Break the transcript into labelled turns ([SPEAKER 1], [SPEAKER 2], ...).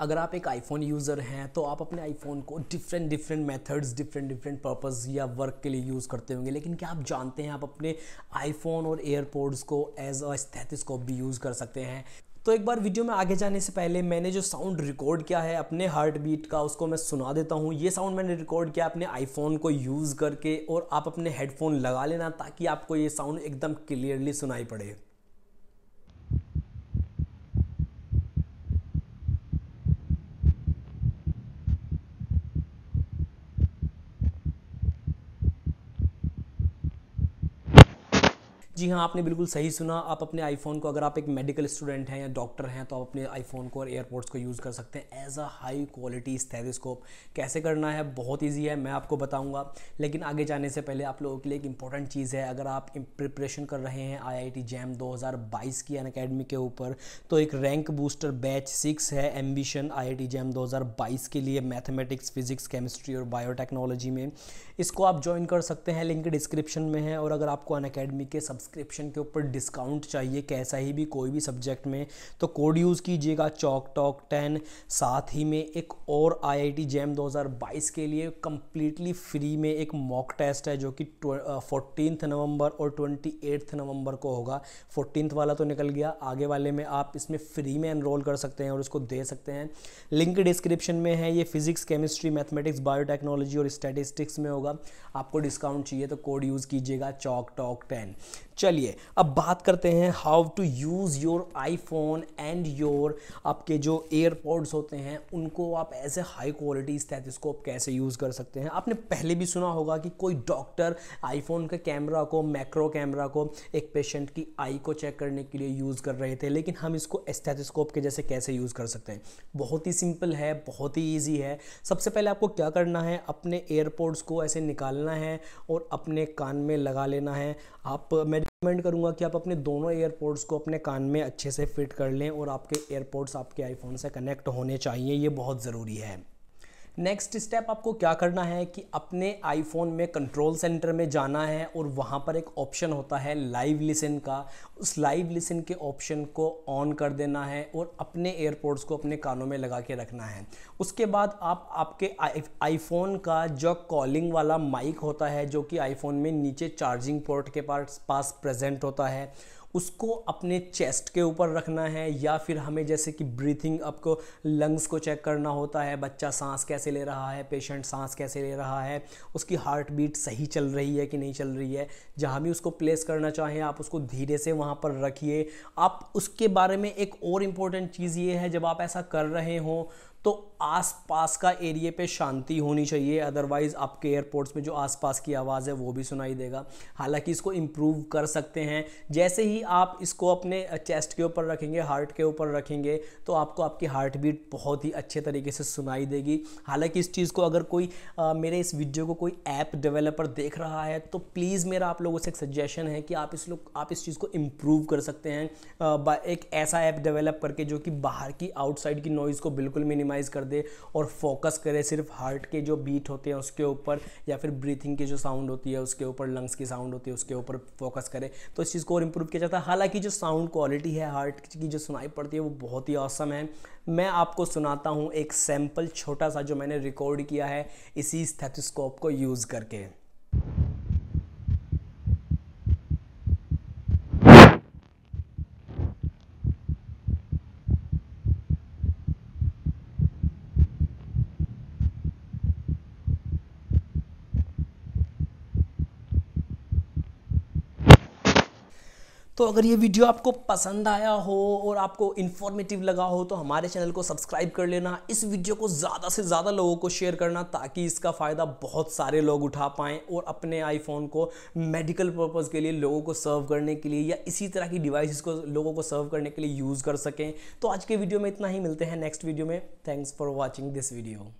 [SPEAKER 1] अगर आप एक आईफोन यूज़र हैं तो आप अपने आईफोन को different different methods different different purpose या वर्क के लिए यूज़ करते होंगे लेकिन क्या आप जानते हैं आप अपने आईफोन और एयरपोर्ट्स को एज अ स्थेटिस्कोप भी यूज़ कर सकते हैं तो एक बार वीडियो में आगे जाने से पहले मैंने जो साउंड रिकॉर्ड किया है अपने हार्ट बीट का उसको मैं सुना देता हूँ ये साउंड मैंने रिकॉर्ड किया अपने आईफोन को यूज़ करके और आप अपने हेडफोन लगा लेना ताकि आपको ये साउंड एकदम क्लियरली सुनाई पड़े जी हाँ आपने बिल्कुल सही सुना आप अपने आईफोन को अगर आप एक मेडिकल स्टूडेंट हैं या डॉक्टर हैं तो आप अपने आईफोन को और एयरपोर्ट्स को यूज़ कर सकते हैं as a high quality stethoscope कैसे करना है बहुत ईजी है मैं आपको बताऊँगा लेकिन आगे जाने से पहले आप लोगों के लिए एक इंपॉर्टेंट चीज़ है अगर आप प्रिपरेशन कर रहे हैं आई आई टी जैम दो हज़ार बाईस की अन अकेडमी के ऊपर तो एक रैंक बूस्टर बैच सिक्स है ambition I I T JAM दो हज़ार बाईस के लिए मैथमेटिक्स फिजिक्स केमिस्ट्री और बायोटेक्नोलॉजी में इसको आप ज्वाइन कर सकते हैं लिंक डिस्क्रिप्शन में है और अगर आपको अन अकेडमी के सब्सक्राइब सब्सक्रिप्शन के ऊपर डिस्काउंट चाहिए कैसा ही भी कोई भी सब्जेक्ट में तो कोड यूज़ कीजिएगा चौक टॉक टेन साथ ही में एक और आईआईटी जैम 2022 के लिए कम्प्लीटली फ्री में एक मॉक टेस्ट है जो कि फोर्टीन नवंबर और ट्वेंटी नवंबर को होगा फोर्टीन वाला तो निकल गया आगे वाले में आप इसमें फ्री में एनरोल कर सकते हैं और इसको दे सकते हैं लिंक डिस्क्रिप्शन में है ये फिजिक्स केमिस्ट्री मैथमेटिक्स बायोटेक्नोलॉजी और स्टैटिस्टिक्स में होगा आपको डिस्काउंट चाहिए तो कोड यूज़ कीजिएगा चौक टॉक टेन चलिए अब बात करते हैं how to use your iPhone and your आपके जो एयरपोड्स होते हैं उनको आप as a high quality stethoscope कैसे यूज़ कर सकते हैं आपने पहले भी सुना होगा कि कोई डॉक्टर आईफोन के कैमरा को मैक्रो कैमरा को एक पेशेंट की आई को चेक करने के लिए यूज़ कर रहे थे लेकिन हम इसको स्टैथिस्कोप के जैसे कैसे यूज़ कर सकते हैं बहुत ही सिंपल है बहुत ही ईजी है सबसे पहले आपको क्या करना है अपने एयरपोड्स को ऐसे निकालना है और अपने कान में लगा लेना है आप मेडिकल रिकमेंड करूँगा कि आप अपने दोनों एयरपोर्ट्स को अपने कान में अच्छे से फिट कर लें और आपके एयरपोर्ट्स आपके आईफोन से कनेक्ट होने चाहिए ये बहुत ज़रूरी है नेक्स्ट स्टेप आपको क्या करना है कि अपने आईफोन में कंट्रोल सेंटर में जाना है और वहाँ पर एक ऑप्शन होता है लाइव लिसन का उस लाइव लिसन के ऑप्शन को ऑन कर देना है और अपने एयरपोर्ट्स को अपने कानों में लगा के रखना है उसके बाद आप आपके आईफोन का जो कॉलिंग वाला माइक होता है जो कि आईफोन में नीचे चार्जिंग पोर्ट के पास पास प्रेजेंट होता है उसको अपने चेस्ट के ऊपर रखना है या फिर हमें जैसे कि ब्रीथिंग आपको लंग्स को चेक करना होता है बच्चा सांस कैसे ले रहा है पेशेंट सांस कैसे ले रहा है उसकी हार्ट बीट सही चल रही है कि नहीं चल रही है जहाँ भी उसको प्लेस करना चाहें आप उसको धीरे से वहाँ पर रखिए आप उसके बारे में एक और इम्पोर्टेंट चीज़ ये है जब आप ऐसा कर रहे हों तो आसपास का एरिए पे शांति होनी चाहिए अदरवाइज़ आपके एयरपोर्ट्स में जो आसपास की आवाज़ है वो भी सुनाई देगा हालांकि इसको इम्प्रूव कर सकते हैं जैसे ही आप इसको अपने चेस्ट के ऊपर रखेंगे हार्ट के ऊपर रखेंगे तो आपको आपकी हार्ट बीट बहुत ही अच्छे तरीके से सुनाई देगी हालांकि इस चीज़ को अगर कोई आ, मेरे इस वीडियो को कोई ऐप डेवलपर देख रहा है तो प्लीज़ मेरा आप लोगों से एक सजेशन है कि आप इस लोग आप इस चीज़ को इम्प्रूव कर सकते हैं एक ऐसा ऐप डेवलप करके जो कि बाहर की आउटसाइड की नॉइज़ को बिल्कुल मिनिम मिनिमाइज कर दे और फोकस करे सिर्फ हार्ट के जो बीट होते हैं उसके ऊपर या फिर ब्रीथिंग की जो साउंड होती है उसके ऊपर लंग्स की साउंड होती है उसके ऊपर फोकस करे तो इस चीज़ को और इम्प्रूव किया जाता है हालांकि जो साउंड क्वालिटी है हार्ट की जो सुनाई पड़ती है वो बहुत ही औसम है मैं आपको सुनाता हूँ एक सैम्पल छोटा सा जो मैंने रिकॉर्ड किया है इसी स्थेटोस्कोप को यूज़ करके तो अगर ये वीडियो आपको पसंद आया हो और आपको इन्फॉर्मेटिव लगा हो तो हमारे चैनल को सब्सक्राइब कर लेना इस वीडियो को ज़्यादा से ज़्यादा लोगों को शेयर करना ताकि इसका फ़ायदा बहुत सारे लोग उठा पाएँ और अपने आईफोन को मेडिकल पर्पज़ के लिए लोगों को सर्व करने के लिए या इसी तरह की डिवाइस को लोगों को सर्व करने के लिए यूज़ कर सकें तो आज के वीडियो में इतना ही मिलते हैं नेक्स्ट वीडियो में thanks for watching this video